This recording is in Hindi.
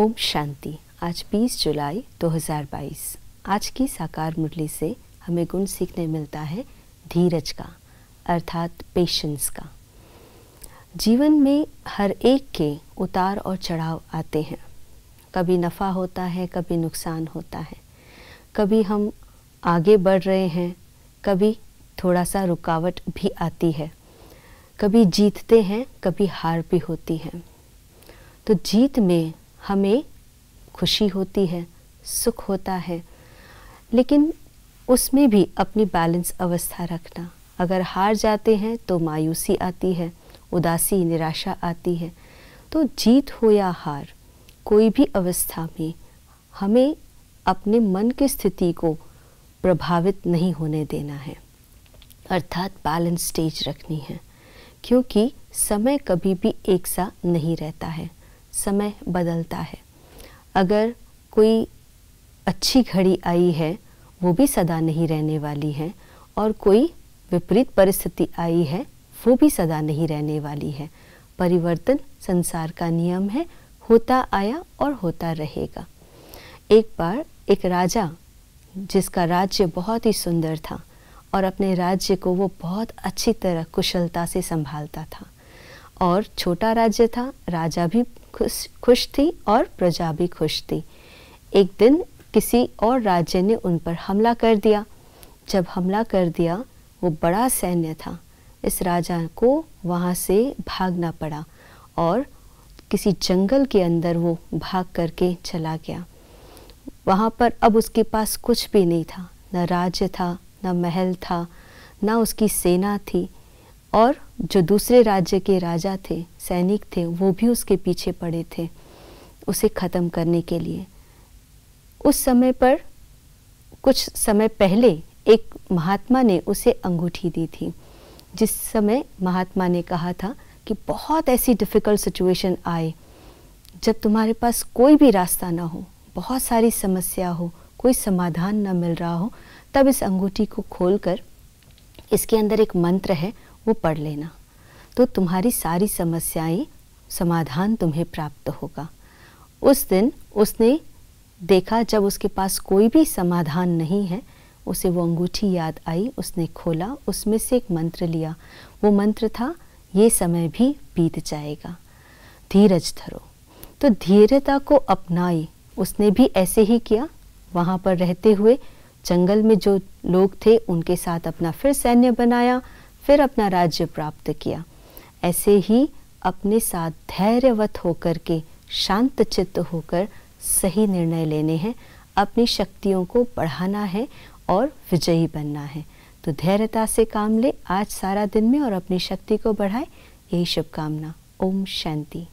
ओम शांति आज 20 जुलाई 2022 आज की साकार मुरली से हमें गुण सीखने मिलता है धीरज का अर्थात पेशेंस का जीवन में हर एक के उतार और चढ़ाव आते हैं कभी नफ़ा होता है कभी नुकसान होता है कभी हम आगे बढ़ रहे हैं कभी थोड़ा सा रुकावट भी आती है कभी जीतते हैं कभी हार भी होती है तो जीत में हमें खुशी होती है सुख होता है लेकिन उसमें भी अपनी बैलेंस अवस्था रखना अगर हार जाते हैं तो मायूसी आती है उदासी निराशा आती है तो जीत हो या हार कोई भी अवस्था में हमें अपने मन की स्थिति को प्रभावित नहीं होने देना है अर्थात बैलेंस स्टेज रखनी है क्योंकि समय कभी भी एक सा नहीं रहता है समय बदलता है अगर कोई अच्छी घड़ी आई है वो भी सदा नहीं रहने वाली है और कोई विपरीत परिस्थिति आई है वो भी सदा नहीं रहने वाली है परिवर्तन संसार का नियम है होता आया और होता रहेगा एक बार एक राजा जिसका राज्य बहुत ही सुंदर था और अपने राज्य को वो बहुत अच्छी तरह कुशलता से संभालता था और छोटा राज्य था राजा भी खुश खुश थी और प्रजा भी खुश थी एक दिन किसी और राज्य ने उन पर हमला कर दिया जब हमला कर दिया वो बड़ा सैन्य था इस राजा को वहाँ से भागना पड़ा और किसी जंगल के अंदर वो भाग करके चला गया वहाँ पर अब उसके पास कुछ भी नहीं था न राज्य था न महल था ना उसकी सेना थी और जो दूसरे राज्य के राजा थे सैनिक थे वो भी उसके पीछे पड़े थे उसे ख़त्म करने के लिए उस समय पर कुछ समय पहले एक महात्मा ने उसे अंगूठी दी थी जिस समय महात्मा ने कहा था कि बहुत ऐसी डिफ़िकल्ट सिचुएशन आए जब तुम्हारे पास कोई भी रास्ता ना हो बहुत सारी समस्या हो कोई समाधान ना मिल रहा हो तब इस अंगूठी को खोलकर इसके अंदर एक मंत्र है वो पढ़ लेना तो तुम्हारी सारी समस्याएं समाधान तुम्हें प्राप्त होगा उस दिन उसने देखा जब उसके पास कोई भी समाधान नहीं है उसे वो अंगूठी याद आई उसने खोला उसमें से एक मंत्र लिया वो मंत्र था ये समय भी बीत जाएगा धीरज धरो तो धीरता को अपनाई उसने भी ऐसे ही किया वहाँ पर रहते हुए जंगल में जो लोग थे उनके साथ अपना फिर सैन्य बनाया फिर अपना राज्य प्राप्त किया ऐसे ही अपने साथ धैर्यवत होकर के शांत चित्त होकर सही निर्णय लेने हैं अपनी शक्तियों को बढ़ाना है और विजयी बनना है तो धैर्यता से काम ले आज सारा दिन में और अपनी शक्ति को बढ़ाए यही शुभकामना ओम शांति